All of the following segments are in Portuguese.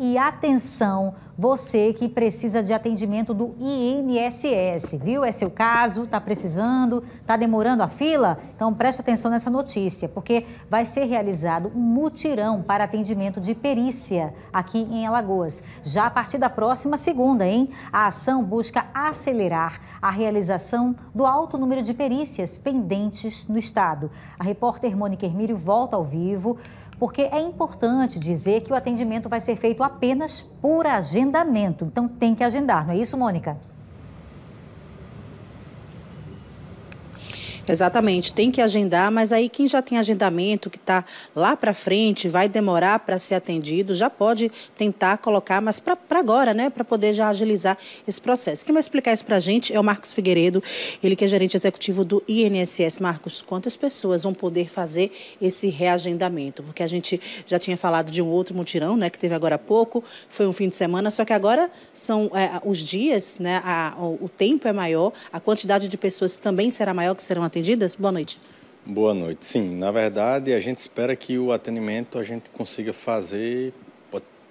e atenção, você que precisa de atendimento do INSS, viu? É seu caso, está precisando, está demorando a fila? Então preste atenção nessa notícia, porque vai ser realizado um mutirão para atendimento de perícia aqui em Alagoas, já a partir da próxima segunda, hein? A ação busca acelerar a realização do alto número de perícias pendentes no estado. A repórter Mônica Hermílio volta ao vivo porque é importante dizer que o atendimento vai ser feito à apenas por agendamento. Então tem que agendar, não é isso, Mônica? Exatamente, tem que agendar, mas aí quem já tem agendamento, que está lá para frente, vai demorar para ser atendido, já pode tentar colocar, mas para agora, né, para poder já agilizar esse processo. Quem vai explicar isso para a gente é o Marcos Figueiredo, ele que é gerente executivo do INSS. Marcos, quantas pessoas vão poder fazer esse reagendamento? Porque a gente já tinha falado de um outro mutirão, né, que teve agora há pouco, foi um fim de semana, só que agora são é, os dias, né, a, o tempo é maior, a quantidade de pessoas também será maior que serão atendidas atendidas? Boa noite. Boa noite. Sim, na verdade, a gente espera que o atendimento a gente consiga fazer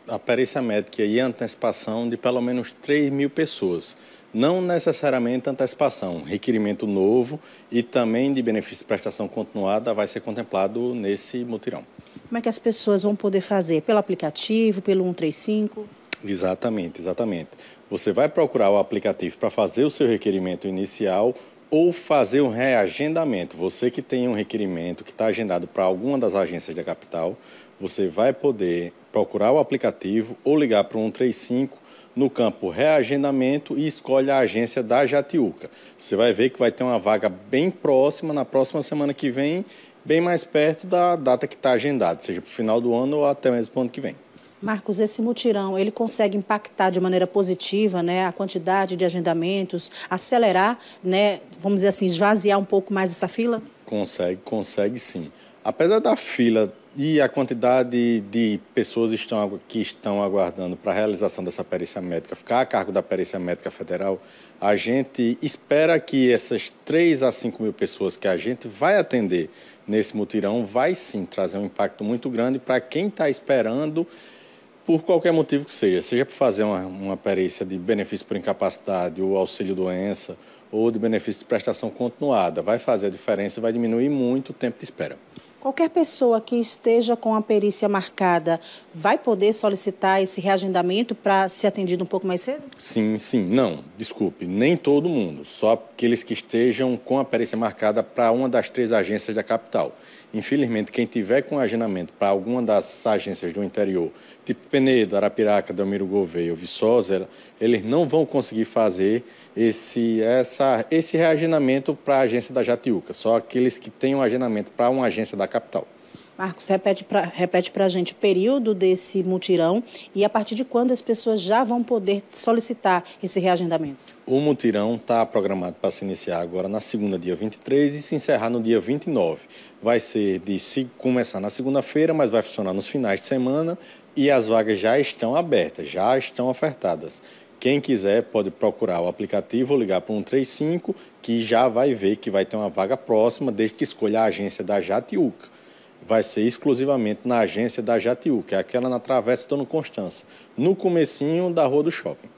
a perícia médica e a antecipação de pelo menos 3 mil pessoas. Não necessariamente antecipação, requerimento novo e também de benefício de prestação continuada vai ser contemplado nesse mutirão. Como é que as pessoas vão poder fazer? Pelo aplicativo, pelo 135? Exatamente, exatamente. Você vai procurar o aplicativo para fazer o seu requerimento inicial ou fazer um reagendamento. Você que tem um requerimento que está agendado para alguma das agências da capital, você vai poder procurar o aplicativo ou ligar para o 135 no campo reagendamento e escolhe a agência da Jatiuca. Você vai ver que vai ter uma vaga bem próxima, na próxima semana que vem, bem mais perto da data que está agendada, seja para o final do ano ou até mesmo para o ano que vem. Marcos, esse mutirão, ele consegue impactar de maneira positiva né, a quantidade de agendamentos, acelerar, né, vamos dizer assim, esvaziar um pouco mais essa fila? Consegue, consegue sim. Apesar da fila e a quantidade de pessoas estão, que estão aguardando para a realização dessa perícia médica ficar a cargo da perícia médica federal, a gente espera que essas 3 a 5 mil pessoas que a gente vai atender nesse mutirão vai sim trazer um impacto muito grande para quem está esperando por qualquer motivo que seja, seja para fazer uma, uma perícia de benefício por incapacidade ou auxílio-doença ou de benefício de prestação continuada, vai fazer a diferença e vai diminuir muito o tempo de espera. Qualquer pessoa que esteja com a perícia marcada vai poder solicitar esse reagendamento para ser atendido um pouco mais cedo? Sim, sim. Não, desculpe, nem todo mundo, só aqueles que estejam com a perícia marcada para uma das três agências da capital. Infelizmente, quem tiver com agendamento para alguma das agências do interior tipo Penedo, Arapiraca, Delmiro Gouveia, Viçosa, eles não vão conseguir fazer esse, essa, esse reagendamento para a agência da Jatiuca, só aqueles que têm um agendamento para uma agência da capital. Marcos, repete para repete a gente o período desse mutirão e a partir de quando as pessoas já vão poder solicitar esse reagendamento. O mutirão está programado para se iniciar agora na segunda, dia 23, e se encerrar no dia 29. Vai ser de se começar na segunda-feira, mas vai funcionar nos finais de semana e as vagas já estão abertas, já estão ofertadas. Quem quiser pode procurar o aplicativo ou ligar para 135, que já vai ver que vai ter uma vaga próxima, desde que escolha a agência da Jatiuca vai ser exclusivamente na agência da Jatiuca, é aquela na Travessa Dono Constança, no comecinho da Rua do Shopping.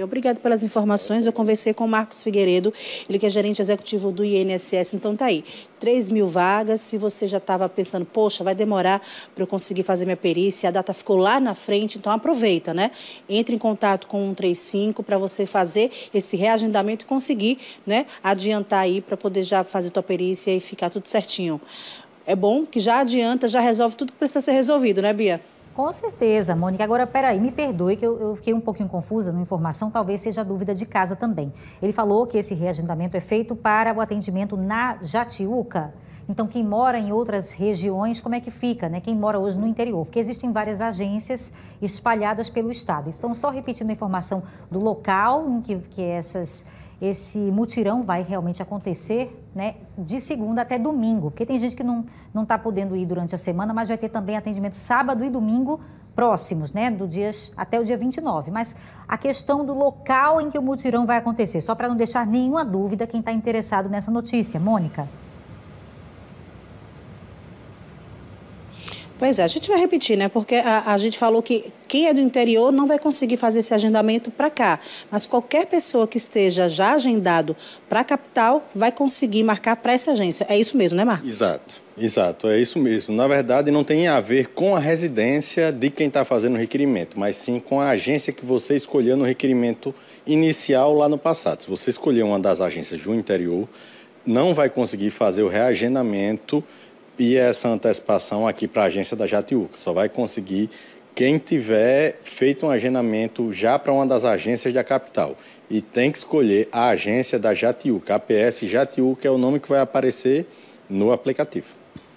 Obrigado pelas informações. Eu conversei com o Marcos Figueiredo, ele que é gerente executivo do INSS. Então tá aí, 3 mil vagas. Se você já estava pensando, poxa, vai demorar para eu conseguir fazer minha perícia, a data ficou lá na frente, então aproveita, né? Entre em contato com o 135 para você fazer esse reagendamento e conseguir, né, adiantar aí para poder já fazer tua perícia e ficar tudo certinho. É bom que já adianta, já resolve tudo que precisa ser resolvido, né, Bia? Com certeza, Mônica. Agora, peraí, me perdoe que eu, eu, fiquei um pouquinho confusa na informação, talvez seja dúvida de casa também. Ele falou que esse reagendamento é feito para o atendimento na Jatiuca. Então, quem mora em outras regiões, como é que fica, né? Quem mora hoje no interior? Porque existem várias agências espalhadas pelo estado. Estão só repetindo a informação do local em que, que essas esse mutirão vai realmente acontecer né, de segunda até domingo, porque tem gente que não está podendo ir durante a semana, mas vai ter também atendimento sábado e domingo próximos, né, do dias até o dia 29. Mas a questão do local em que o mutirão vai acontecer, só para não deixar nenhuma dúvida quem está interessado nessa notícia. Mônica. Pois é, a gente vai repetir, né? Porque a, a gente falou que quem é do interior não vai conseguir fazer esse agendamento para cá, mas qualquer pessoa que esteja já agendado para a capital vai conseguir marcar para essa agência. É isso mesmo, né, Marco? Exato. Exato, é isso mesmo. Na verdade, não tem a ver com a residência de quem está fazendo o requerimento, mas sim com a agência que você escolheu no requerimento inicial lá no passado. Se você escolher uma das agências do interior, não vai conseguir fazer o reagendamento e essa antecipação aqui para a agência da Jatiuca. Só vai conseguir quem tiver feito um agendamento já para uma das agências da capital e tem que escolher a agência da Jatiuca, APS Jatiuca é o nome que vai aparecer no aplicativo.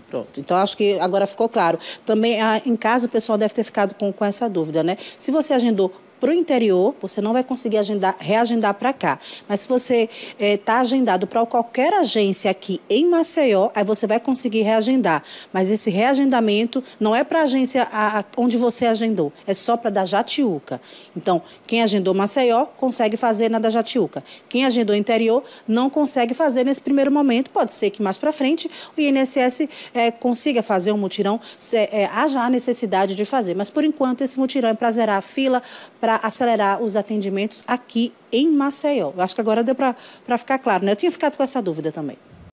Pronto, então acho que agora ficou claro. Também ah, em casa o pessoal deve ter ficado com, com essa dúvida, né? Se você agendou para o interior, você não vai conseguir agendar, reagendar para cá. Mas se você está eh, é, agendado para qualquer agência aqui em Maceió, aí você vai conseguir reagendar. Mas esse reagendamento não é para a agência onde você agendou, é só para da Jatiuca. Então, quem agendou Maceió consegue fazer na da Jatiuca. Quem agendou interior não consegue fazer nesse primeiro momento. Pode ser que mais para frente o INSS é, eh, consiga fazer um mutirão, se, é, haja a necessidade de fazer. Mas por enquanto esse mutirão é para zerar a fila, para acelerar os atendimentos aqui em Maceió. Eu acho que agora deu para ficar claro, né? Eu tinha ficado com essa dúvida também.